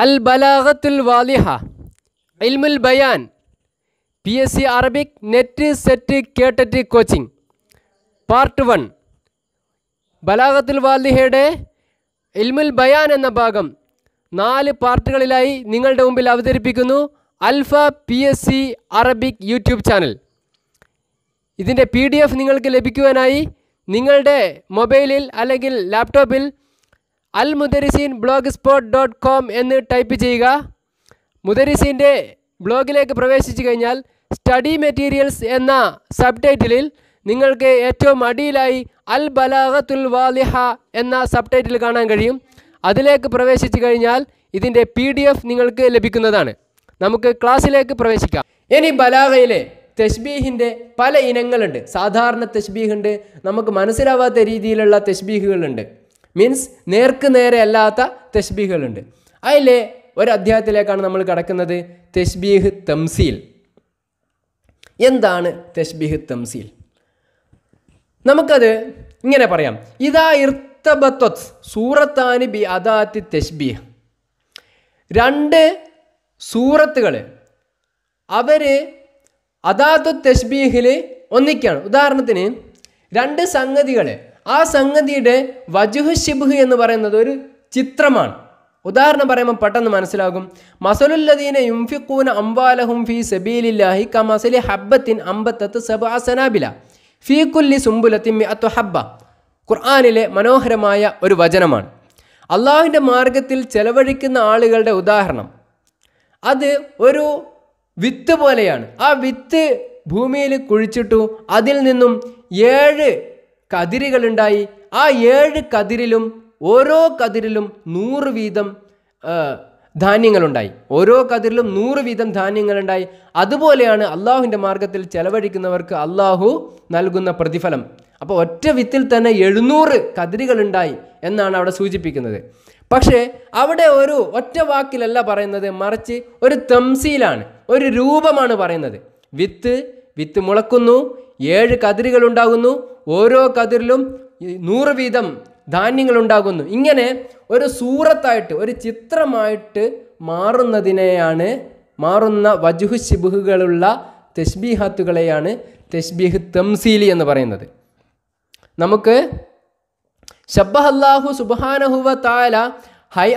അൽ ബലാഹത്തുൽ വാലിഹ ഇൽമുൽ ബയാൻ P S C Arabic NET SET KTET coaching part one ബലാഹത്തുൽ വാലിഹയുടെ ഇൽമുൽ ബയാൻ എന്ന ഭാഗം നാല് പാർട്ടുകളിലായി നിങ്ങളുടെ മുമ്പിൽ അവതരിപ്പിക്കുന്നു Alfa P S C Arabic YouTube channel ഇതിൻ്റെ പി ഡി എഫ് നിങ്ങൾക്ക് ലഭിക്കുവാനായി നിങ്ങളുടെ മൊബൈലിൽ അല്ലെങ്കിൽ ലാപ്ടോപ്പിൽ അൽ മുദരിസീൻ ബ്ലോഗ് സ്പോട്ട് ഡോട്ട് കോം എന്ന് ടൈപ്പ് ചെയ്യുക മുദരിസീൻ്റെ ബ്ലോഗിലേക്ക് പ്രവേശിച്ചു കഴിഞ്ഞാൽ സ്റ്റഡി മെറ്റീരിയൽസ് എന്ന സബ് ടൈറ്റിലിൽ നിങ്ങൾക്ക് ഏറ്റവും അടിയിലായി അൽ ബലാഹത്തുൽ വാലിഹ എന്ന സബ് ടൈറ്റിൽ കാണാൻ കഴിയും അതിലേക്ക് പ്രവേശിച്ചു കഴിഞ്ഞാൽ ഇതിൻ്റെ പി ഡി എഫ് നിങ്ങൾക്ക് ലഭിക്കുന്നതാണ് നമുക്ക് ക്ലാസ്സിലേക്ക് പ്രവേശിക്കാം ഇനി ബലാഹയിലെ തെഷ്ബീഹിൻ്റെ പല ഇനങ്ങളുണ്ട് സാധാരണ തെഷ്ബീഹുണ്ട് നമുക്ക് മനസ്സിലാവാത്ത രീതിയിലുള്ള തെഷ്ബീഹുകളുണ്ട് മീൻസ് നേർക്ക് നേരെ അല്ലാത്ത തശ്ബീഹുകളുണ്ട് അതിലെ ഒരു അധ്യായത്തിലേക്കാണ് നമ്മൾ കടക്കുന്നത് തശ്ബീഹ് തംസീൽ എന്താണ് തശ്ബീഹ് തംസീൽ നമുക്കത് ഇങ്ങനെ പറയാം ഇതാ ഇർത്തബത്വത് സൂറത്താനി ബി അദാത്തി തശ്ബീഹ് രണ്ട് സൂറത്തുകൾ അവർ അദാത്തു തശ്ബീഹിൽ ഒന്നിക്കുകയാണ് ഉദാഹരണത്തിന് രണ്ട് സംഗതികളെ ആ സംഗതിയുടെ വജുഹ് ഷിബ്ഹ് എന്ന് പറയുന്നത് ഒരു ചിത്രമാണ് ഉദാഹരണം പറയുമ്പോൾ പെട്ടെന്ന് മനസ്സിലാകും മസലുല്ലദീന യുംഫിഖൂന അംബാലഹും ഫി സബീലില്ലാഹി ക മസലി ഹബ്ബത്തിൻ അമ്പത്തത്ത് സബ സനാബില ഫീ കുല്ലി സുംബുലത്തിൻ അത്വ ഹബ്ബ ഖുർആാനിലെ മനോഹരമായ ഒരു വചനമാണ് അള്ളാഹുവിൻ്റെ മാർഗത്തിൽ ചെലവഴിക്കുന്ന ആളുകളുടെ ഉദാഹരണം അത് ഒരു വിത്ത് പോലെയാണ് ആ വിത്ത് ഭൂമിയിൽ കുഴിച്ചിട്ടു അതിൽ നിന്നും ഏഴ് കതിരുകളുണ്ടായി ആ ഏഴ് കതിരിലും ഓരോ കതിരിലും നൂറ് വീതം ധാന്യങ്ങളുണ്ടായി ഓരോ കതിരിലും നൂറ് വീതം ധാന്യങ്ങളുണ്ടായി അതുപോലെയാണ് അള്ളാഹുവിൻ്റെ മാർഗത്തിൽ ചെലവഴിക്കുന്നവർക്ക് അള്ളാഹു നൽകുന്ന പ്രതിഫലം അപ്പോൾ ഒറ്റ വിത്തിൽ തന്നെ എഴുന്നൂറ് കതിരുകളുണ്ടായി എന്നാണ് അവിടെ സൂചിപ്പിക്കുന്നത് പക്ഷേ അവിടെ ഒരു ഒറ്റ വാക്കിലല്ല പറയുന്നത് മറിച്ച് ഒരു തംസീലാണ് ഒരു രൂപമാണ് പറയുന്നത് വിത്ത് വിത്ത് മുളക്കുന്നു ഏഴ് കതിരുകൾ ഉണ്ടാകുന്നു ഓരോ കതിരിലും നൂറ് വീതം ധാന്യങ്ങൾ ഉണ്ടാകുന്നു ഇങ്ങനെ ഒരു സൂറത്തായിട്ട് ഒരു ചിത്രമായിട്ട് മാറുന്നതിനെയാണ് മാറുന്ന വജുഹു ശിബുഹുകളുള്ള തെസ്ബീഹാത്തുകളെയാണ് തെസ്ബീഹ് തംസീലി എന്ന് പറയുന്നത് നമുക്ക് ഷബ്ബഹല്ലാഹു സുബാനഹുവ താല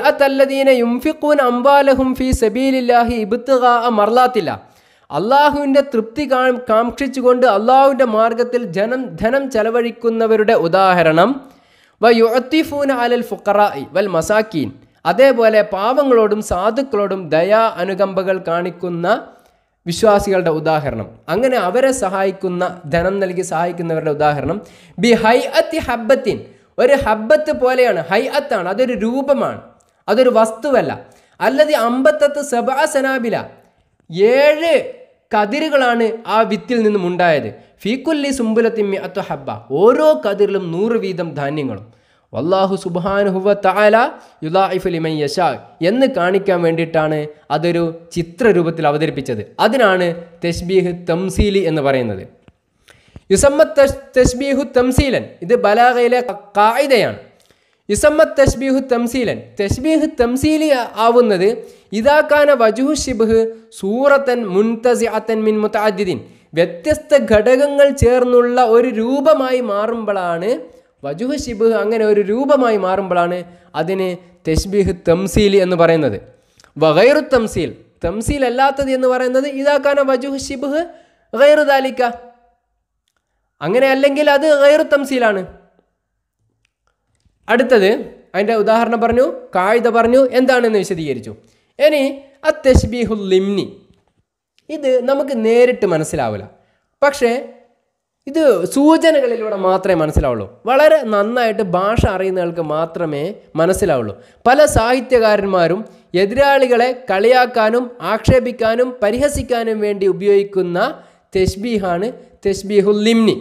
അത്തല്ലദീന യുംഫിഖൂൻ അംബാലഹും ഫി സബീലില്ലാഹി ഇബ്തുഗാ മർലാത്തില്ല അള്ളാഹുവിൻ്റെ തൃപ്തി കാക്ഷിച്ചുകൊണ്ട് അള്ളാഹുവിൻ്റെ മാർഗത്തിൽ ജനം ധനം ചെലവഴിക്കുന്നവരുടെ ഉദാഹരണം വ യുഅത്തിഫൂന അലൽ ഫുക്കറായി വൽ മസാക്കീൻ അതേപോലെ പാവങ്ങളോടും സാധുക്കളോടും ദയാ അനുകമ്പകൾ കാണിക്കുന്ന വിശ്വാസികളുടെ ഉദാഹരണം അങ്ങനെ അവരെ സഹായിക്കുന്ന ധനം നൽകി സഹായിക്കുന്നവരുടെ ഉദാഹരണം ബി ഹൈ അത്തി ഹബ്ബത്തിൻ ഒരു ഹബ്ബത്ത് പോലെയാണ് ഹൈ അത്താണ് അതൊരു രൂപമാണ് അതൊരു വസ്തുവല്ല അല്ലത് അമ്പത്തത്ത് സബാസനാബില സനാബില ഏഴ് കതിരുകളാണ് ആ വിത്തിൽ നിന്നും ഉണ്ടായത് ഫീക്കുല്ലി സുംബുലത്തിമ്മി അത്വ ഹബ്ബ ഓരോ കതിരിലും നൂറ് വീതം ധാന്യങ്ങളും വല്ലാഹു സുബാനുഹുവ താല യുലാഇഫുലിമൻ യശാ എന്ന് കാണിക്കാൻ വേണ്ടിയിട്ടാണ് അതൊരു ചിത്രരൂപത്തിൽ അവതരിപ്പിച്ചത് അതിനാണ് തെസ്ബീഹ് തംസീലി എന്ന് പറയുന്നത് യുസമ്മ തെസ്ബീഹു തംസീലൻ ഇത് ബലാഗയിലെ കായിതയാണ് യുസമ്മത് തഷ്ബീഹു തംസീലൻ തഷ്ബീഹ് തംസീലി ആവുന്നത് ഇതാക്കാന വജുഹു ഷിബ്ഹ് സൂറത്തൻ മുൻതസിഅത്തൻ മിൻ മുത്താദിദിൻ വ്യത്യസ്ത ഘടകങ്ങൾ ചേർന്നുള്ള ഒരു രൂപമായി മാറുമ്പോഴാണ് വജുഹു ഷിബ്ഹ് അങ്ങനെ ഒരു രൂപമായി മാറുമ്പോഴാണ് അതിന് തഷ്ബീഹ് തംസീൽ എന്ന് പറയുന്നത് വഹൈറു തംസീൽ തംസീൽ അല്ലാത്തത് എന്ന് പറയുന്നത് ഇതാക്കാന വജുഹ് ഷിബ്ഹ് ഗൈറുദാലിക്ക അങ്ങനെ അല്ലെങ്കിൽ അത് ഗൈറു തംസീലാണ് അടുത്തത് അതിൻ്റെ ഉദാഹരണം പറഞ്ഞു കായിത പറഞ്ഞു എന്താണെന്ന് വിശദീകരിച്ചു ഇനി അ ലിംനി ഇത് നമുക്ക് നേരിട്ട് മനസ്സിലാവില്ല പക്ഷേ ഇത് സൂചനകളിലൂടെ മാത്രമേ മനസ്സിലാവുള്ളൂ വളരെ നന്നായിട്ട് ഭാഷ അറിയുന്നവർക്ക് മാത്രമേ മനസ്സിലാവുള്ളൂ പല സാഹിത്യകാരന്മാരും എതിരാളികളെ കളിയാക്കാനും ആക്ഷേപിക്കാനും പരിഹസിക്കാനും വേണ്ടി ഉപയോഗിക്കുന്ന തെഷ്ബീഹാണ് തെഷ്ബീഹുൽ ലിംനി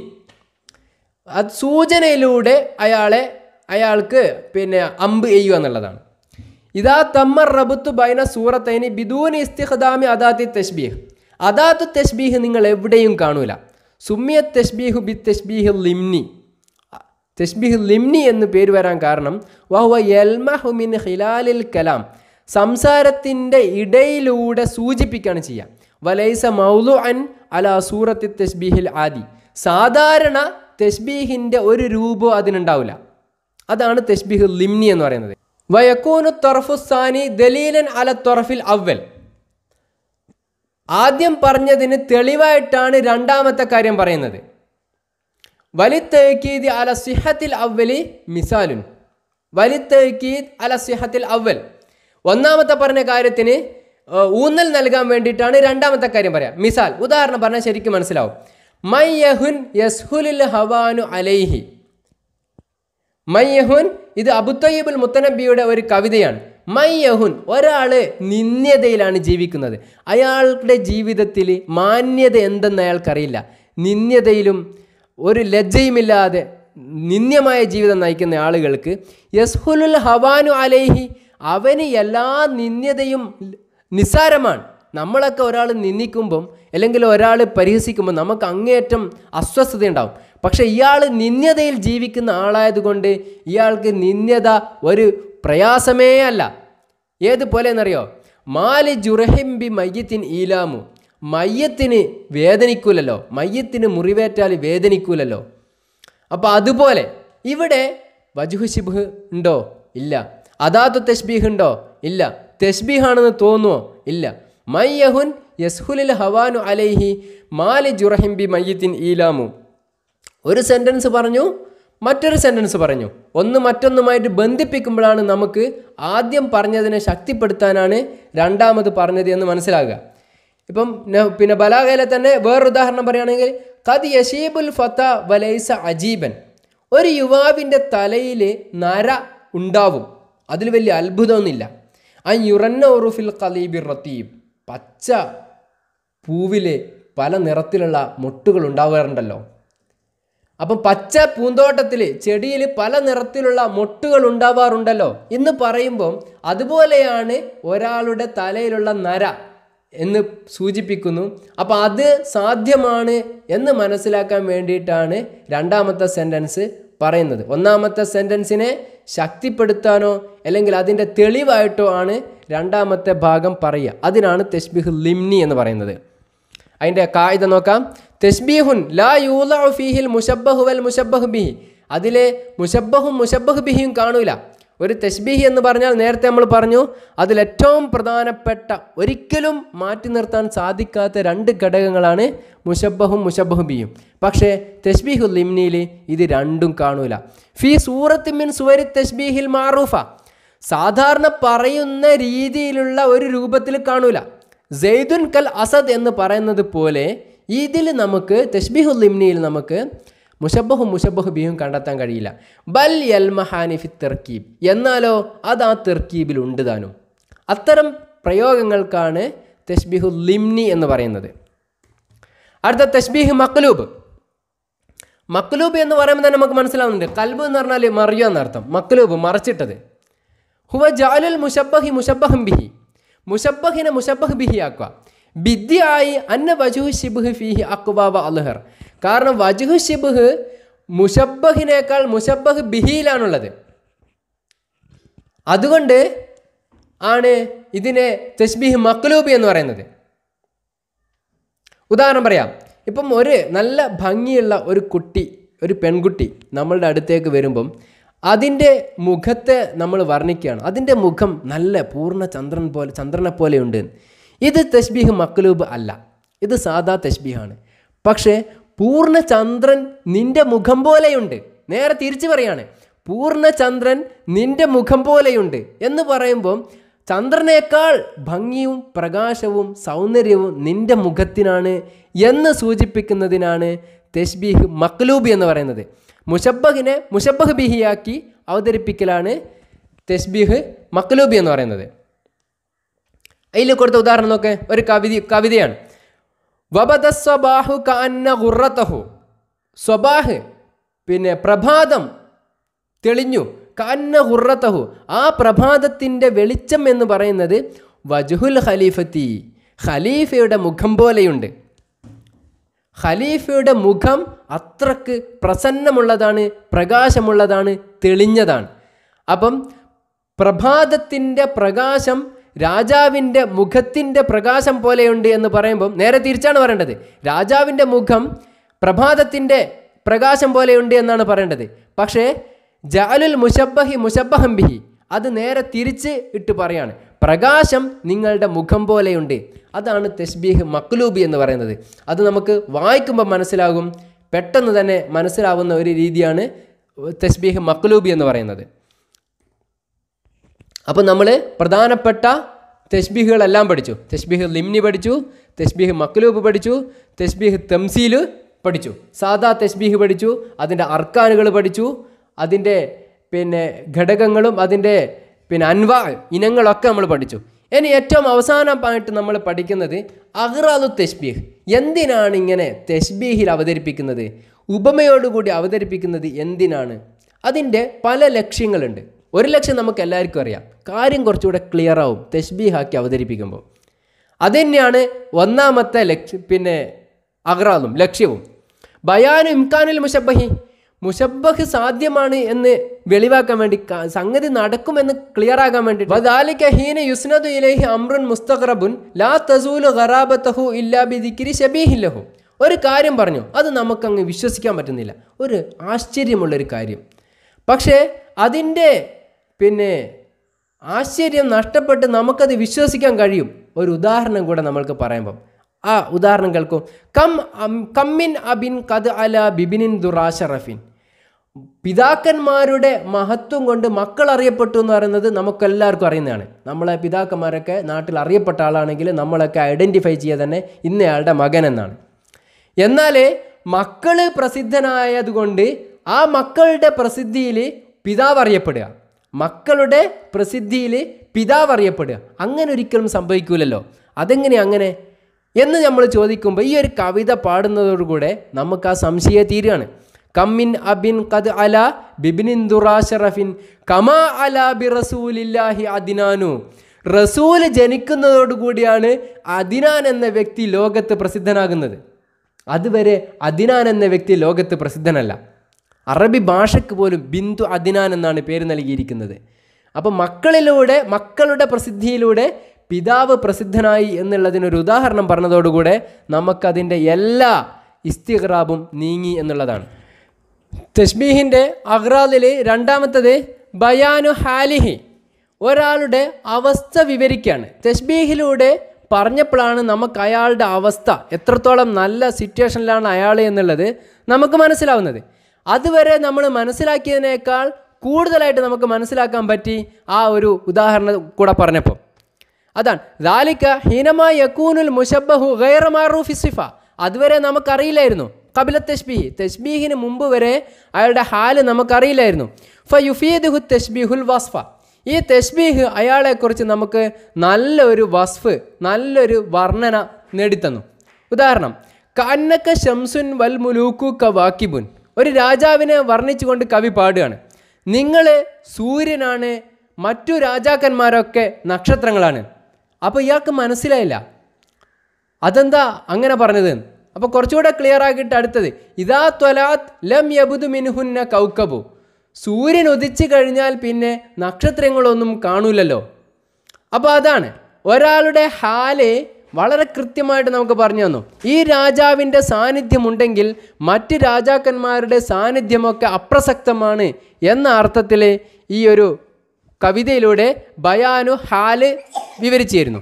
അത് സൂചനയിലൂടെ അയാളെ അയാൾക്ക് പിന്നെ അമ്പ് എയ്യുക എന്നുള്ളതാണ് ഇതാ തമ്മർ റബുത്ത് ബൈന സൂറത്തൈനി ബിദൂൻ ഇസ്തിഹദാമി അദാത്തി തഷ്ബീഹ് അദാത്തു തഷ്ബീഹ് നിങ്ങൾ എവിടെയും കാണൂല സുമ്മിയ തഷ്ബീഹു ബി തഷ്ബീഹ് ലിംനി തഷ്ബീഹ് ലിംനി എന്ന് പേര് വരാൻ കാരണം വഹുവ യൽമഹുമിൻ ഹിലാലിൽ കലാം സംസാരത്തിൻ്റെ ഇടയിലൂടെ സൂചിപ്പിക്കുകയാണ് ചെയ്യുക വലൈസ മൗലു അൻ അല സൂറത്തി തഷ്ബീഹിൽ ആദി സാധാരണ തഷ്ബീഹിൻ്റെ ഒരു രൂപോ അതിനുണ്ടാവില്ല അതാണ് തെസ്ബിഹ് ലിംനി എന്ന് പറയുന്നത് വയക്കൂനു തൊറഫുസാനി ദലീലൻ അല തൊറഫിൽ അവൽ ആദ്യം പറഞ്ഞതിന് തെളിവായിട്ടാണ് രണ്ടാമത്തെ കാര്യം പറയുന്നത് വലിത്തേക്കീദ് അല സിഹത്തിൽ അവലി മിസാലുൻ വലിത്തേക്കീദ് അല സിഹത്തിൽ അവൽ ഒന്നാമത്തെ പറഞ്ഞ കാര്യത്തിന് ഊന്നൽ നൽകാൻ വേണ്ടിയിട്ടാണ് രണ്ടാമത്തെ കാര്യം പറയാം മിസാൽ ഉദാഹരണം പറഞ്ഞാൽ ശരിക്കും മനസ്സിലാവും മൈ യഹുൻ യസ്ഹുലിൽ ഹവാനു അലൈഹി മൈ യഹുൻ ഇത് അബുത്തയ്യബുൽ മുത്തനബിയുടെ ഒരു കവിതയാണ് മൈ യഹുൻ ഒരാൾ നിന്ദ്യതയിലാണ് ജീവിക്കുന്നത് അയാളുടെ ജീവിതത്തിൽ മാന്യത എന്തെന്ന് അയാൾക്കറിയില്ല നിന്ദ്യതയിലും ഒരു ലജ്ജയുമില്ലാതെ നിന്ദ്യമായ ജീവിതം നയിക്കുന്ന ആളുകൾക്ക് യസ്ഹുലുൽ ഹവാനു അലൈഹി അവന് എല്ലാ നിന്ദ്യതയും നിസ്സാരമാണ് നമ്മളൊക്കെ ഒരാൾ നിന്ദിക്കുമ്പം അല്ലെങ്കിൽ ഒരാൾ പരിഹസിക്കുമ്പോൾ നമുക്ക് അങ്ങേയറ്റം അസ്വസ്ഥത പക്ഷേ ഇയാൾ നിന്ദ്യതയിൽ ജീവിക്കുന്ന ആളായതുകൊണ്ട് ഇയാൾക്ക് നിന്ദ്യത ഒരു പ്രയാസമേ അല്ല ഏതുപോലെ എന്നറിയോ മാലി ജുറഹിംബി മയ്യത്തിൻ ഈലാമു മയ്യത്തിന് വേദനിക്കൂലല്ലോ മയ്യത്തിന് മുറിവേറ്റാൽ വേദനിക്കൂലല്ലോ അപ്പോൾ അതുപോലെ ഇവിടെ വജുഹു ശിബ് ഉണ്ടോ ഇല്ല അതാത്തു തെസ്ബീഹ് ഉണ്ടോ ഇല്ല തസ്ബീഹാണെന്ന് തോന്നുമോ ഇല്ല മയ്യഹുൻ യസ്ഹുലിൽ ഹവാനു അലൈഹി മാലി ജുറഹിംബി മയ്യത്തിൻ ഈലാമു ഒരു സെൻറ്റൻസ് പറഞ്ഞു മറ്റൊരു സെൻറ്റൻസ് പറഞ്ഞു ഒന്ന് മറ്റൊന്നുമായിട്ട് ബന്ധിപ്പിക്കുമ്പോഴാണ് നമുക്ക് ആദ്യം പറഞ്ഞതിനെ ശക്തിപ്പെടുത്താനാണ് രണ്ടാമത് പറഞ്ഞത് എന്ന് മനസ്സിലാകുക ഇപ്പം പിന്നെ ബലാഗയിലെ തന്നെ വേറൊരു ഉദാഹരണം പറയുകയാണെങ്കിൽ കത് യഷീബുൽ ഫത്ത വലൈസ അജീബൻ ഒരു യുവാവിൻ്റെ തലയിൽ നര ഉണ്ടാവും അതിൽ വലിയ അത്ഭുതമൊന്നുമില്ല ആ യുറന്ന ഉറുഫിൽ കലീബി റത്തീബ് പച്ച പൂവിലെ പല നിറത്തിലുള്ള മുട്ടുകൾ ഉണ്ടാവാറുണ്ടല്ലോ അപ്പം പച്ച പൂന്തോട്ടത്തിൽ ചെടിയിൽ പല നിറത്തിലുള്ള മൊട്ടുകൾ ഉണ്ടാവാറുണ്ടല്ലോ എന്ന് പറയുമ്പം അതുപോലെയാണ് ഒരാളുടെ തലയിലുള്ള നര എന്ന് സൂചിപ്പിക്കുന്നു അപ്പോൾ അത് സാധ്യമാണ് എന്ന് മനസ്സിലാക്കാൻ വേണ്ടിയിട്ടാണ് രണ്ടാമത്തെ സെൻറ്റൻസ് പറയുന്നത് ഒന്നാമത്തെ സെൻറ്റൻസിനെ ശക്തിപ്പെടുത്താനോ അല്ലെങ്കിൽ അതിൻ്റെ തെളിവായിട്ടോ ആണ് രണ്ടാമത്തെ ഭാഗം പറയുക അതിനാണ് തെഷ്ബിഹ് ലിംനി എന്ന് പറയുന്നത് അതിൻ്റെ കായിത നോക്കാം തെസ്ബീഹുൻ ലാ യൂല ഫീഹിൽ മുഷബ്ബഹു വൽ മുഷബ്ബഹു ബിഹി അതിലെ മുഷബ്ബഹും മുഷബ്ബഹു ബിഹിയും കാണൂല ഒരു തെസ്ബീഹി എന്ന് പറഞ്ഞാൽ നേരത്തെ നമ്മൾ പറഞ്ഞു അതിലേറ്റവും പ്രധാനപ്പെട്ട ഒരിക്കലും മാറ്റി നിർത്താൻ സാധിക്കാത്ത രണ്ട് ഘടകങ്ങളാണ് മുഷബ്ബഹും മുഷബ്ബഹു ബിയും പക്ഷേ തെസ്ബീഹുൽ ലിംനിയിൽ ഇത് രണ്ടും കാണൂല ഫീ സൂറത്ത് മിൻ സുവരി തെസ്ബീഹിൽ മാറൂഫ സാധാരണ പറയുന്ന രീതിയിലുള്ള ഒരു രൂപത്തിൽ കാണൂല സെയ്ദുൻ കൽ അസദ് എന്ന് പറയുന്നത് പോലെ ഇതിൽ നമുക്ക് തസ്ബിഹുൽ ലിംനിയിൽ നമുക്ക് മുഷബഹും മുഷബഹു ബിയും കണ്ടെത്താൻ കഴിയില്ല ബൽ യൽ മഹാനിഫി തെർക്കീബ് എന്നാലോ അത് ആ ഉണ്ട് താനും അത്തരം പ്രയോഗങ്ങൾക്കാണ് തസ്ബിഹുൽ ലിംനി എന്ന് പറയുന്നത് അടുത്ത തസ്ബീഹ് മക്ലൂബ് മക്ലൂബ് എന്ന് പറയുമ്പോൾ തന്നെ നമുക്ക് മനസ്സിലാവുന്നുണ്ട് കൽബ് എന്ന് പറഞ്ഞാൽ മറിയോ എന്നർത്ഥം മക്ലൂബ് മറച്ചിട്ടത് ഹുവ ജാലുൽ മുഷബഹി മുഷബഹം ബിഹി മുഷബഹിനെ മുഷബഹ് ബിഹിയാക്കുക ബിദ്യായി അന്ന വജുഹ് ഷിബുഹ് ഫിഹി അക്വാബ അലഹർ കാരണം വജുഹ് ഷിബുഹ് മുഷബ്ബഹിനേക്കാൾ മുഷബ്ബഹ് ബിഹിയിലാണുള്ളത് അതുകൊണ്ട് ആണ് ഇതിനെ തസ്ബിഹ് മക്ലൂബി എന്ന് പറയുന്നത് ഉദാഹരണം പറയാം ഇപ്പം ഒരു നല്ല ഭംഗിയുള്ള ഒരു കുട്ടി ഒരു പെൺകുട്ടി നമ്മളുടെ അടുത്തേക്ക് വരുമ്പം അതിൻ്റെ മുഖത്തെ നമ്മൾ വർണ്ണിക്കുകയാണ് അതിൻ്റെ മുഖം നല്ല പൂർണ്ണ ചന്ദ്രൻ പോലെ ചന്ദ്രനെ പോലെയുണ്ട് ഇത് തശ്ബീഹ് മക്ലൂബ് അല്ല ഇത് സാധാ തശ്ബീഹാണ് പക്ഷേ പൂർണ്ണ ചന്ദ്രൻ നിൻ്റെ മുഖം പോലെയുണ്ട് നേരെ തിരിച്ചു പറയാണ് പൂർണ്ണ ചന്ദ്രൻ നിൻ്റെ മുഖം പോലെയുണ്ട് എന്ന് പറയുമ്പം ചന്ദ്രനേക്കാൾ ഭംഗിയും പ്രകാശവും സൗന്ദര്യവും നിൻ്റെ മുഖത്തിനാണ് എന്ന് സൂചിപ്പിക്കുന്നതിനാണ് തെഷ്ബീഹ് മക്ലൂബ് എന്ന് പറയുന്നത് മുഷബഹിനെ മുഷബഹ് ബിഹിയാക്കി അവതരിപ്പിക്കലാണ് തെസ്ബീഹ് മക്ലൂബി എന്ന് പറയുന്നത് അതിൽ കൊടുത്ത ഉദാഹരണം നോക്കേ ഒരു കവിത കവിതയാണ് വബദ സ്വബാഹു സ്വബാഹ് പിന്നെ പ്രഭാതം തെളിഞ്ഞു കാന്ന ഹുറത്തഹു ആ പ്രഭാതത്തിൻ്റെ വെളിച്ചം എന്ന് പറയുന്നത് വജുഹുൽ ഖലീഫത്തി ഖലീഫയുടെ മുഖം പോലെയുണ്ട് ഖലീഫയുടെ മുഖം അത്രക്ക് പ്രസന്നമുള്ളതാണ് പ്രകാശമുള്ളതാണ് തെളിഞ്ഞതാണ് അപ്പം പ്രഭാതത്തിൻ്റെ പ്രകാശം രാജാവിൻ്റെ മുഖത്തിൻ്റെ പ്രകാശം പോലെയുണ്ട് എന്ന് പറയുമ്പം നേരെ തിരിച്ചാണ് പറയേണ്ടത് രാജാവിൻ്റെ മുഖം പ്രഭാതത്തിൻ്റെ പ്രകാശം പോലെയുണ്ട് എന്നാണ് പറയേണ്ടത് പക്ഷേ ജാലുൽ മുഷബ്ബഹി മുഷബ്ബഹം ബിഹി അത് നേരെ തിരിച്ച് ഇട്ട് പറയാണ് പ്രകാശം നിങ്ങളുടെ മുഖം പോലെയുണ്ട് അതാണ് തെസ്ബീഹ് മക്ലൂബി എന്ന് പറയുന്നത് അത് നമുക്ക് വായിക്കുമ്പോൾ മനസ്സിലാകും പെട്ടെന്ന് തന്നെ മനസ്സിലാവുന്ന ഒരു രീതിയാണ് തെസ്ബീഹ് മക്ലൂബി എന്ന് പറയുന്നത് അപ്പോൾ നമ്മൾ പ്രധാനപ്പെട്ട തെസ്ബീഹുകളെല്ലാം പഠിച്ചു തെസ്ബീഹ് ലിംനി പഠിച്ചു തെസ്ബീഹ് മക്ലൂബ് പഠിച്ചു തെസ്ബീഹ് തംസീൽ പഠിച്ചു സാദാ തെസ്ബീഹ് പഠിച്ചു അതിൻ്റെ അർക്കാനുകൾ പഠിച്ചു അതിൻ്റെ പിന്നെ ഘടകങ്ങളും അതിൻ്റെ പിന്നെ അൻവാ ഇനങ്ങളൊക്കെ നമ്മൾ പഠിച്ചു ഇനി ഏറ്റവും അവസാനമായിട്ട് നമ്മൾ പഠിക്കുന്നത് അഹ്റാദു തെസ്ബീഹ് എന്തിനാണ് ഇങ്ങനെ തെസ്ബീഹിൽ അവതരിപ്പിക്കുന്നത് ഉപമയോടുകൂടി അവതരിപ്പിക്കുന്നത് എന്തിനാണ് അതിൻ്റെ പല ലക്ഷ്യങ്ങളുണ്ട് ഒരു ലക്ഷം നമുക്ക് എല്ലാവർക്കും അറിയാം കാര്യം കുറച്ചുകൂടെ ക്ലിയർ ആവും തശ്ബീഹാക്കി അവതരിപ്പിക്കുമ്പോൾ അത് തന്നെയാണ് ഒന്നാമത്തെ ലക്ഷ്യ പിന്നെ അഗ്രാദും ലക്ഷ്യവും ബയാനും ഇംഖാനുൽ മുഷബഹി മുഷബഹ് സാധ്യമാണ് എന്ന് വെളിവാക്കാൻ വേണ്ടി സംഗതി നടക്കുമെന്ന് ക്ലിയർ ആകാൻ വേണ്ടി വദാലിക ഹീന യുസ്നദു ഇലൈഹി അമ്രുൻ മുസ്തഖറബുൻ ലാ തസൂലു ഖറാബത്തഹു ഇല്ലാ ബിദിക്രി ഷബീഹില്ലഹു ഒരു കാര്യം പറഞ്ഞു അത് നമുക്കങ്ങ് വിശ്വസിക്കാൻ പറ്റുന്നില്ല ഒരു ആശ്ചര്യമുള്ളൊരു കാര്യം പക്ഷേ അതിൻ്റെ പിന്നെ ആശ്ചര്യം നഷ്ടപ്പെട്ട് നമുക്കത് വിശ്വസിക്കാൻ കഴിയും ഒരു ഉദാഹരണം കൂടെ നമ്മൾക്ക് പറയുമ്പം ആ ഉദാഹരണം കേൾക്കും കം കമ്മിൻ അബിൻ കത് അല ബിബിനിൻ ദുറാഷറഫിൻ പിതാക്കന്മാരുടെ മഹത്വം കൊണ്ട് മക്കൾ അറിയപ്പെട്ടു എന്ന് പറയുന്നത് നമുക്കെല്ലാവർക്കും അറിയുന്നതാണ് നമ്മളെ പിതാക്കന്മാരൊക്കെ നാട്ടിൽ അറിയപ്പെട്ട ആളാണെങ്കിൽ നമ്മളൊക്കെ ഐഡൻറ്റിഫൈ ചെയ്യുക തന്നെ ഇന്നയാളുടെ മകൻ എന്നാണ് എന്നാൽ മക്കൾ പ്രസിദ്ധനായതുകൊണ്ട് ആ മക്കളുടെ പ്രസിദ്ധിയിൽ പിതാവ് അറിയപ്പെടുക മക്കളുടെ പ്രസിദ്ധിയിൽ പിതാവ് അറിയപ്പെടുക അങ്ങനെ ഒരിക്കലും സംഭവിക്കൂലല്ലോ അതെങ്ങനെ അങ്ങനെ എന്ന് നമ്മൾ ചോദിക്കുമ്പോൾ ഈ ഒരു കവിത പാടുന്നതോടുകൂടെ നമുക്ക് ആ സംശയ തീരുകയാണ് കമ്മിൻ അബിൻ കത് അല ബിബിനിൻ ദുറാഷറഫിൻ കമാ അല ബി റസൂലില്ലാഹി അദിനാനു റസൂല് ജനിക്കുന്നതോടുകൂടിയാണ് അദിനാൻ എന്ന വ്യക്തി ലോകത്ത് പ്രസിദ്ധനാകുന്നത് അതുവരെ അദിനാൻ എന്ന വ്യക്തി ലോകത്ത് പ്രസിദ്ധനല്ല അറബി ഭാഷയ്ക്ക് പോലും ബിന്ദു അദിനാൻ എന്നാണ് പേര് നൽകിയിരിക്കുന്നത് അപ്പോൾ മക്കളിലൂടെ മക്കളുടെ പ്രസിദ്ധിയിലൂടെ പിതാവ് പ്രസിദ്ധനായി എന്നുള്ളതിനൊരു ഉദാഹരണം പറഞ്ഞതോടുകൂടെ നമുക്കതിൻ്റെ എല്ലാ ഇസ്തിഹ്റാബും നീങ്ങി എന്നുള്ളതാണ് തശ്മീഹിൻ്റെ അഹ്റാദിൽ രണ്ടാമത്തത് ബയാനു ഹാലിഹി ഒരാളുടെ അവസ്ഥ വിവരിക്കുകയാണ് തശ്മീഹിലൂടെ പറഞ്ഞപ്പോഴാണ് നമുക്ക് അയാളുടെ അവസ്ഥ എത്രത്തോളം നല്ല സിറ്റുവേഷനിലാണ് അയാൾ എന്നുള്ളത് നമുക്ക് മനസ്സിലാവുന്നത് അതുവരെ നമ്മൾ മനസ്സിലാക്കിയതിനേക്കാൾ കൂടുതലായിട്ട് നമുക്ക് മനസ്സിലാക്കാൻ പറ്റി ആ ഒരു ഉദാഹരണം കൂടെ പറഞ്ഞപ്പോൾ അതാണ് ദാലിക്ക ഹീനമായ യക്കൂനുൽ മുഷബഹു ഗൈറമാറു ഫിസിഫ അതുവരെ നമുക്കറിയില്ലായിരുന്നു കപില തഷ്ബീഹ് തെഷ്ബീഹിന് മുമ്പ് വരെ അയാളുടെ ഹാല് നമുക്കറിയില്ലായിരുന്നു ഫ യുഫീദുഹു തഷ്ബീഹുൽ വസ്ഫ ഈ തെഷ്ബീഹ് അയാളെക്കുറിച്ച് നമുക്ക് നല്ലൊരു വസ്ഫ് നല്ലൊരു വർണ്ണന നേടിത്തന്നു ഉദാഹരണം കന്നക്ക ഷംസുൻ വൽ മുലൂക്കു കവാക്കിബുൻ ഒരു രാജാവിനെ വർണ്ണിച്ചുകൊണ്ട് കവി പാടുകയാണ് നിങ്ങൾ സൂര്യനാണ് മറ്റു രാജാക്കന്മാരൊക്കെ നക്ഷത്രങ്ങളാണ് അപ്പോൾ ഇയാൾക്ക് മനസ്സിലായില്ല അതെന്താ അങ്ങനെ പറഞ്ഞത് അപ്പോൾ കുറച്ചുകൂടെ ക്ലിയർ ആക്കിയിട്ട് അടുത്തത് ഇതാ ത്വലാത്ത് ലം യബുദു മിൻഹുന്ന കൗക്കബു സൂര്യൻ ഉദിച്ചു കഴിഞ്ഞാൽ പിന്നെ നക്ഷത്രങ്ങളൊന്നും കാണൂലല്ലോ അപ്പോൾ അതാണ് ഒരാളുടെ ഹാല് വളരെ കൃത്യമായിട്ട് നമുക്ക് പറഞ്ഞു തന്നു ഈ രാജാവിൻ്റെ സാന്നിധ്യമുണ്ടെങ്കിൽ മറ്റ് രാജാക്കന്മാരുടെ സാന്നിധ്യമൊക്കെ അപ്രസക്തമാണ് എന്ന അർത്ഥത്തിൽ ഈ ഒരു കവിതയിലൂടെ ബയാനു ഹാല് വിവരിച്ചിരുന്നു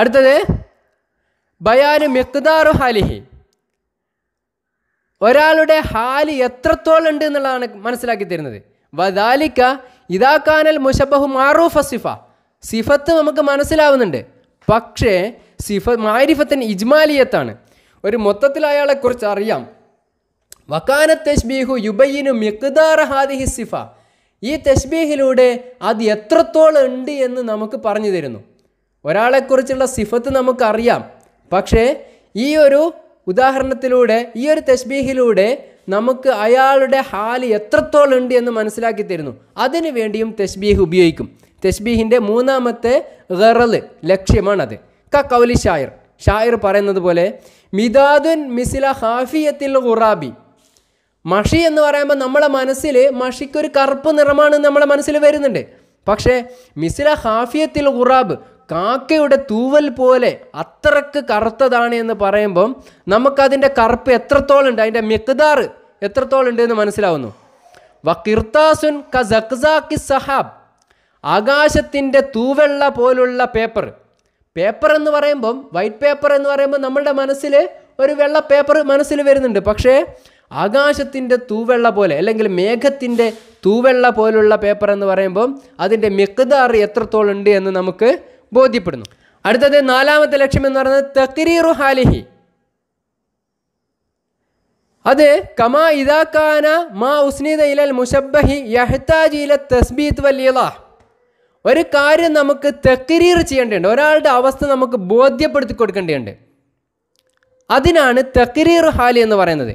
അടുത്തത് ബയാനു മെക്താറു ഹാലിഹി ഒരാളുടെ ഹാല് എത്രത്തോളം ഉണ്ട് എന്നുള്ളതാണ് മനസ്സിലാക്കി തരുന്നത് വദാലിക്ക ഇതാക്കാനൽ മുഷബഹു മാറൂഫ സിഫ സിഫത്ത് നമുക്ക് മനസ്സിലാവുന്നുണ്ട് പക്ഷേ സിഫ മാരിഫത്തൻ ഇജ്മാലിയത്താണ് ഒരു മൊത്തത്തിൽ അയാളെക്കുറിച്ച് അറിയാം വക്കാന തെഷ്ബീഹു യുബയ്യനു മിക്ദാർ ഹാദിഹി സിഫ ഈ തെഷ്ബീഹിലൂടെ അത് എത്രത്തോളം ഉണ്ട് എന്ന് നമുക്ക് പറഞ്ഞു തരുന്നു ഒരാളെക്കുറിച്ചുള്ള സിഫത്ത് നമുക്കറിയാം പക്ഷേ ഈ ഒരു ഉദാഹരണത്തിലൂടെ ഈ ഒരു തസ്ബീഹിലൂടെ നമുക്ക് അയാളുടെ ഹാല് എത്രത്തോളം ഉണ്ട് എന്ന് മനസ്സിലാക്കി തരുന്നു അതിനു വേണ്ടിയും തസ്ബീഹ് ഉപയോഗിക്കും തെസ്ബീഹിൻ്റെ മൂന്നാമത്തെ ഗറല് ലക്ഷ്യമാണത് ക കൗലി ഷായർ ഷായർ പറയുന്നത് പോലെ മിതാദുൻ മിസില ഹാഫിയത്തിൽ ഖുറാബി മഷി എന്ന് പറയുമ്പോൾ നമ്മളെ മനസ്സിൽ മഷിക്കൊരു കറുപ്പ് നിറമാണ് നമ്മളെ മനസ്സിൽ വരുന്നുണ്ട് പക്ഷേ മിസില ഹാഫിയത്തിൽ ഖുറാബ് കാക്കയുടെ തൂവൽ പോലെ അത്രക്ക് കറുത്തതാണ് എന്ന് പറയുമ്പം നമുക്കതിൻ്റെ കറുപ്പ് എത്രത്തോളം ഉണ്ട് അതിൻ്റെ മെക്കുദാറ് എത്രത്തോളം ഉണ്ട് എന്ന് മനസ്സിലാവുന്നു വക്കിർത്താസുൻ ക സഹാബ് ആകാശത്തിൻ്റെ തൂവെള്ള പോലുള്ള പേപ്പർ പേപ്പർ എന്ന് പറയുമ്പം വൈറ്റ് പേപ്പർ എന്ന് പറയുമ്പോൾ നമ്മളുടെ മനസ്സിൽ ഒരു വെള്ള പേപ്പർ മനസ്സിൽ വരുന്നുണ്ട് പക്ഷേ ആകാശത്തിൻ്റെ തൂവെള്ള പോലെ അല്ലെങ്കിൽ മേഘത്തിൻ്റെ തൂവെള്ള പോലുള്ള പേപ്പർ എന്ന് പറയുമ്പം അതിൻ്റെ മിക്കതാർ എത്രത്തോളം ഉണ്ട് എന്ന് നമുക്ക് ബോധ്യപ്പെടുന്നു അടുത്തത് നാലാമത്തെ ലക്ഷ്യം എന്ന് പറയുന്നത് തക്രീറു ഹാലിഹി അത് കമാ ഇതാക്കാന മാ ഉസ്നീത ഇലൽ മുഷബഹി യഹ്താജി ഇല തസ്ബീത് വലിയലാഹ് ഒരു കാര്യം നമുക്ക് തെക്കരീർ ചെയ്യേണ്ടതുണ്ട് ഒരാളുടെ അവസ്ഥ നമുക്ക് ബോധ്യപ്പെടുത്തി കൊടുക്കേണ്ടതുണ്ട് അതിനാണ് തെക്കരീർ ഹാലി എന്ന് പറയുന്നത്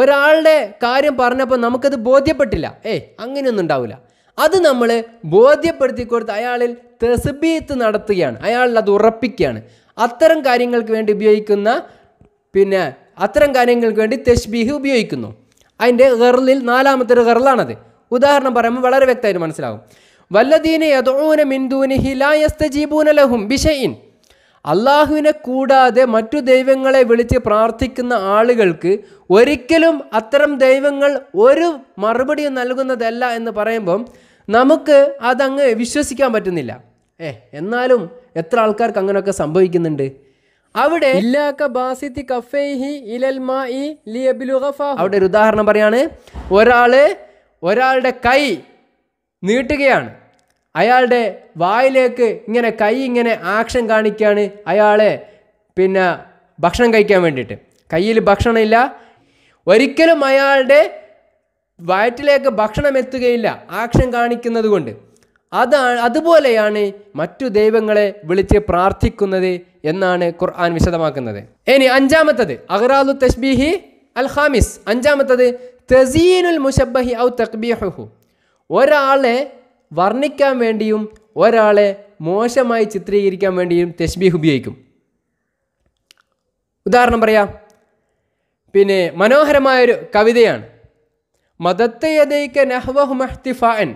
ഒരാളുടെ കാര്യം പറഞ്ഞപ്പോൾ നമുക്കത് ബോധ്യപ്പെട്ടില്ല ഏയ് അങ്ങനെയൊന്നും ഉണ്ടാവില്ല അത് നമ്മൾ ബോധ്യപ്പെടുത്തി കൊടുത്ത് അയാളിൽ തെസബീത്ത് നടത്തുകയാണ് അയാളിൽ അത് ഉറപ്പിക്കുകയാണ് അത്തരം കാര്യങ്ങൾക്ക് വേണ്ടി ഉപയോഗിക്കുന്ന പിന്നെ അത്തരം കാര്യങ്ങൾക്ക് വേണ്ടി തെസ്ബീഹ് ഉപയോഗിക്കുന്നു അതിൻ്റെ ഗർലിൽ നാലാമത്തെ ഒരു ഗർലാണത് ഉദാഹരണം പറയുമ്പോൾ വളരെ വ്യക്തമായിട്ട് മനസ്സിലാകും വല്ലദീനെ യദൂന മിന്ദൂനിഹി ലായസ്തജീബൂന ലഹും ബിഷയിൻ അള്ളാഹുവിനെ കൂടാതെ മറ്റു ദൈവങ്ങളെ വിളിച്ച് പ്രാർത്ഥിക്കുന്ന ആളുകൾക്ക് ഒരിക്കലും അത്തരം ദൈവങ്ങൾ ഒരു മറുപടിയും നൽകുന്നതല്ല എന്ന് പറയുമ്പം നമുക്ക് അതങ്ങ് വിശ്വസിക്കാൻ പറ്റുന്നില്ല ഏ എന്നാലും എത്ര ആൾക്കാർക്ക് അങ്ങനെയൊക്കെ സംഭവിക്കുന്നുണ്ട് അവിടെ അവിടെ ഒരു ഉദാഹരണം പറയാണ് ഒരാള് ഒരാളുടെ കൈ നീട്ടുകയാണ് അയാളുടെ വായിലേക്ക് ഇങ്ങനെ കൈ ഇങ്ങനെ ആക്ഷൻ കാണിക്കുകയാണ് അയാളെ പിന്നെ ഭക്ഷണം കഴിക്കാൻ വേണ്ടിയിട്ട് കയ്യിൽ ഭക്ഷണമില്ല ഒരിക്കലും അയാളുടെ വയറ്റിലേക്ക് ഭക്ഷണം എത്തുകയില്ല ആക്ഷൻ കാണിക്കുന്നത് കൊണ്ട് അതാണ് അതുപോലെയാണ് മറ്റു ദൈവങ്ങളെ വിളിച്ച് പ്രാർത്ഥിക്കുന്നത് എന്നാണ് ഖുർആൻ വിശദമാക്കുന്നത് ഇനി അഞ്ചാമത്തത് അഹ്റാദു തസ്ബീഹി അൽ ഹാമിസ് അഞ്ചാമത്തത് തസീനുൽ മുഷബി ഔ തക്ബീഹു ഒരാളെ വർണ്ണിക്കാൻ വേണ്ടിയും ഒരാളെ മോശമായി ചിത്രീകരിക്കാൻ വേണ്ടിയും തെസ്ബീഹ് ഉപയോഗിക്കും ഉദാഹരണം പറയാം പിന്നെ മനോഹരമായൊരു കവിതയാണ് യദൈക നഹ്വഹു മഹ്തിഫാൻ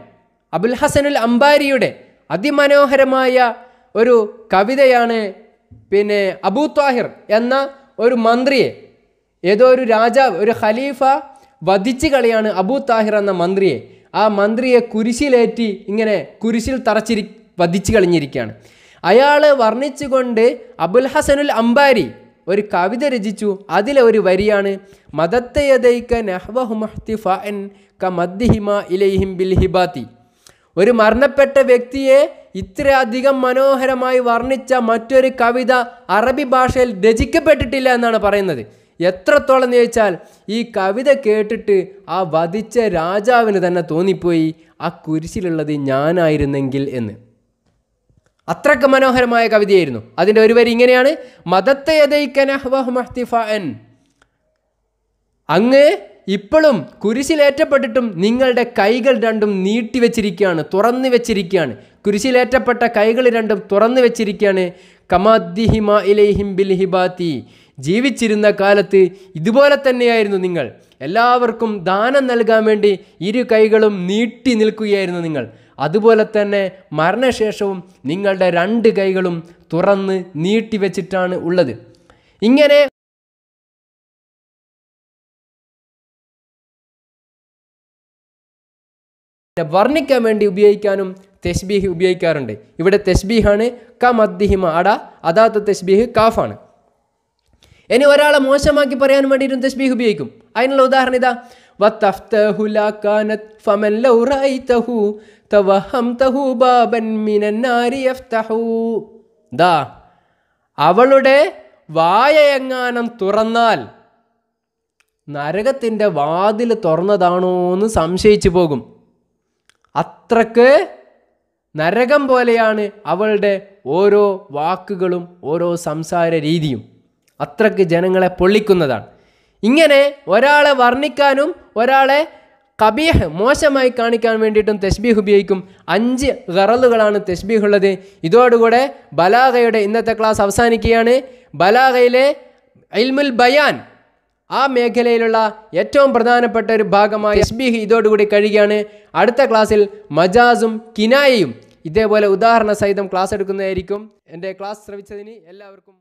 അബുൽ ഹസനുൽ അംബാരിയുടെ അതിമനോഹരമായ ഒരു കവിതയാണ് പിന്നെ അബൂ താഹിർ എന്ന ഒരു മന്ത്രിയെ ഏതോ ഒരു രാജാവ് ഒരു ഖലീഫ വധിച്ചു കളിയാണ് അബൂ താഹിർ എന്ന മന്ത്രിയെ ആ മന്ത്രിയെ കുരിശിലേറ്റി ഇങ്ങനെ കുരിശിൽ തറച്ചിരി വധിച്ചു കളിഞ്ഞിരിക്കുകയാണ് അയാൾ വർണ്ണിച്ചുകൊണ്ട് അബുൽ ഹസനുൽ അംബാരി ഒരു കവിത രചിച്ചു അതിലെ ഒരു വരിയാണ് മതത്തെയതൈക്ക ക ഇലൈഹിം ബിൽ ഒരു മരണപ്പെട്ട വ്യക്തിയെ ഇത്രയധികം മനോഹരമായി വർണ്ണിച്ച മറ്റൊരു കവിത അറബി ഭാഷയിൽ രചിക്കപ്പെട്ടിട്ടില്ല എന്നാണ് പറയുന്നത് എത്രത്തോളം എന്ന് ചോദിച്ചാൽ ഈ കവിത കേട്ടിട്ട് ആ വധിച്ച രാജാവിന് തന്നെ തോന്നിപ്പോയി ആ കുരിശിലുള്ളത് ഞാനായിരുന്നെങ്കിൽ എന്ന് അത്രക്ക് മനോഹരമായ കവിതയായിരുന്നു അതിൻ്റെ ഒരു വരി ഇങ്ങനെയാണ് മതത്തെ അങ്ങ് ഇപ്പോഴും കുരിശിലേറ്റപ്പെട്ടിട്ടും നിങ്ങളുടെ കൈകൾ രണ്ടും നീട്ടിവെച്ചിരിക്കുകയാണ് തുറന്നു വെച്ചിരിക്കുകയാണ് കുരിശിലേറ്റപ്പെട്ട കൈകൾ രണ്ടും തുറന്നു വെച്ചിരിക്കുകയാണ് കമാദിഹിമ ഇലൈഹിം ബിൽഹിബാത്തി ജീവിച്ചിരുന്ന കാലത്ത് ഇതുപോലെ തന്നെയായിരുന്നു നിങ്ങൾ എല്ലാവർക്കും ദാനം നൽകാൻ വേണ്ടി ഇരു കൈകളും നീട്ടി നിൽക്കുകയായിരുന്നു നിങ്ങൾ അതുപോലെ തന്നെ മരണശേഷവും നിങ്ങളുടെ രണ്ട് കൈകളും തുറന്ന് നീട്ടി വെച്ചിട്ടാണ് ഉള്ളത് ഇങ്ങനെ വർണ്ണിക്കാൻ വേണ്ടി ഉപയോഗിക്കാനും തെസ്ബീഹ് ഉപയോഗിക്കാറുണ്ട് ഇവിടെ തെസ്ബീഹാണ് ക മദ്ദിഹിമ അട അതാത്ത തെസ്ബീഹ് കാഫാണ് ഇനി ഒരാളെ മോശമാക്കി പറയാൻ വേണ്ടിയിട്ടും തസ്ബീഹ് ഉപയോഗിക്കും അതിനുള്ള ഉദാഹരണം ഇതാ ദാ അവളുടെ വായയെങ്ങാനം തുറന്നാൽ നരകത്തിൻ്റെ വാതിൽ തുറന്നതാണോ എന്ന് സംശയിച്ചു പോകും അത്രക്ക് നരകം പോലെയാണ് അവളുടെ ഓരോ വാക്കുകളും ഓരോ സംസാര രീതിയും അത്രയ്ക്ക് ജനങ്ങളെ പൊള്ളിക്കുന്നതാണ് ഇങ്ങനെ ഒരാളെ വർണ്ണിക്കാനും ഒരാളെ കബീഹ് മോശമായി കാണിക്കാൻ വേണ്ടിയിട്ടും തെസ്ബീഹ് ഉപയോഗിക്കും അഞ്ച് ഗറലുകളാണ് തെസ്ബീഹ് ഉള്ളത് ഇതോടുകൂടെ ബലാഗയുടെ ഇന്നത്തെ ക്ലാസ് അവസാനിക്കുകയാണ് ബലാഗയിലെ ഇൽമുൽ ബയാൻ ആ മേഖലയിലുള്ള ഏറ്റവും പ്രധാനപ്പെട്ട ഒരു ഭാഗമായ തെസ്ബീഹ് ഇതോടുകൂടി കഴിയുകയാണ് അടുത്ത ക്ലാസ്സിൽ മജാസും കിനായയും ഇതേപോലെ ഉദാഹരണ സഹിതം ക്ലാസ് എടുക്കുന്നതായിരിക്കും എൻ്റെ ക്ലാസ് ശ്രവിച്ചതിന് എല്ലാവർക്കും